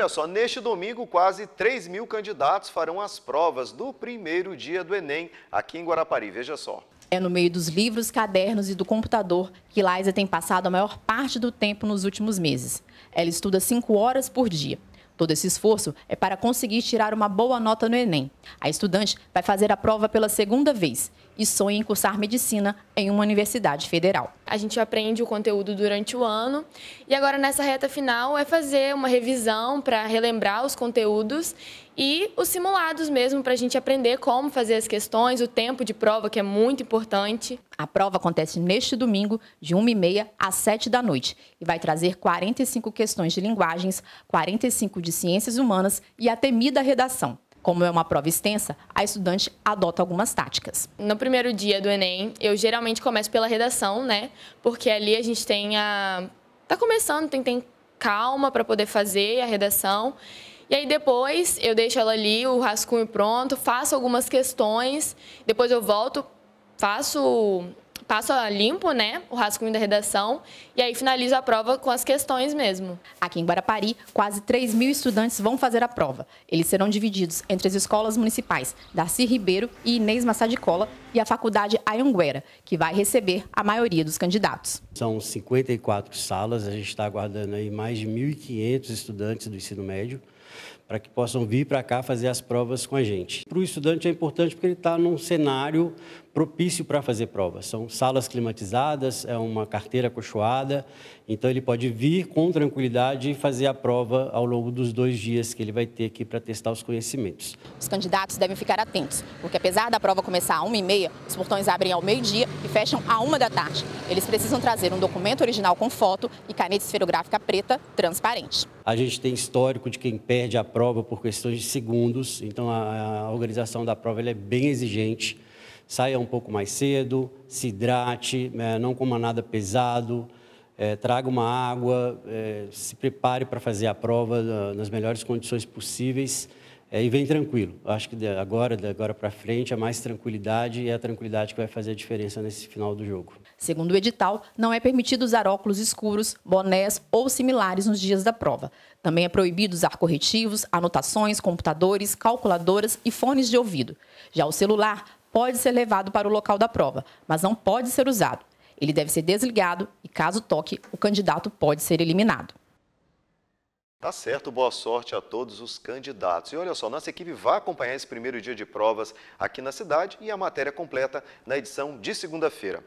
Olha só, neste domingo, quase 3 mil candidatos farão as provas do primeiro dia do Enem aqui em Guarapari. Veja só. É no meio dos livros, cadernos e do computador que Laisa tem passado a maior parte do tempo nos últimos meses. Ela estuda 5 horas por dia. Todo esse esforço é para conseguir tirar uma boa nota no Enem. A estudante vai fazer a prova pela segunda vez e sonha em cursar medicina em uma universidade federal a gente aprende o conteúdo durante o ano. E agora, nessa reta final, é fazer uma revisão para relembrar os conteúdos e os simulados mesmo, para a gente aprender como fazer as questões, o tempo de prova, que é muito importante. A prova acontece neste domingo, de 1h30 às 7 da noite, e vai trazer 45 questões de linguagens, 45 de ciências humanas e a temida redação como é uma prova extensa, a estudante adota algumas táticas. No primeiro dia do Enem, eu geralmente começo pela redação, né? Porque ali a gente tem a. Tá começando, tem, tem calma para poder fazer a redação. E aí depois eu deixo ela ali, o rascunho pronto, faço algumas questões, depois eu volto, faço passa limpo, né, o rascunho da redação e aí finaliza a prova com as questões mesmo. Aqui em Guarapari, quase 3 mil estudantes vão fazer a prova. Eles serão divididos entre as escolas municipais Darcy Ribeiro e Inês Massadicola e a Faculdade Ayanguera, que vai receber a maioria dos candidatos. São 54 salas, a gente está aguardando aí mais de 1.500 estudantes do ensino médio para que possam vir para cá fazer as provas com a gente. Para o estudante é importante porque ele está num cenário propício para fazer provas. São salas climatizadas, é uma carteira acolchoada, então ele pode vir com tranquilidade e fazer a prova ao longo dos dois dias que ele vai ter aqui para testar os conhecimentos. Os candidatos devem ficar atentos, porque apesar da prova começar a 1h30, os portões abrem ao meio-dia e fecham à 1 da tarde. Eles precisam trazer um documento original com foto e caneta esferográfica preta transparente. A gente tem histórico de quem perde a prova prova por questões de segundos, então a, a organização da prova é bem exigente. Saia um pouco mais cedo, se hidrate, é, não coma nada pesado, é, traga uma água, é, se prepare para fazer a prova ah, nas melhores condições possíveis é, e vem tranquilo. Acho que de agora, de agora para frente, é mais tranquilidade e é a tranquilidade que vai fazer a diferença nesse final do jogo. Segundo o edital, não é permitido usar óculos escuros, bonés ou similares nos dias da prova. Também é proibido usar corretivos, anotações, computadores, calculadoras e fones de ouvido. Já o celular pode ser levado para o local da prova, mas não pode ser usado. Ele deve ser desligado e, caso toque, o candidato pode ser eliminado. Tá certo, boa sorte a todos os candidatos. E olha só, nossa equipe vai acompanhar esse primeiro dia de provas aqui na cidade e a matéria completa na edição de segunda-feira.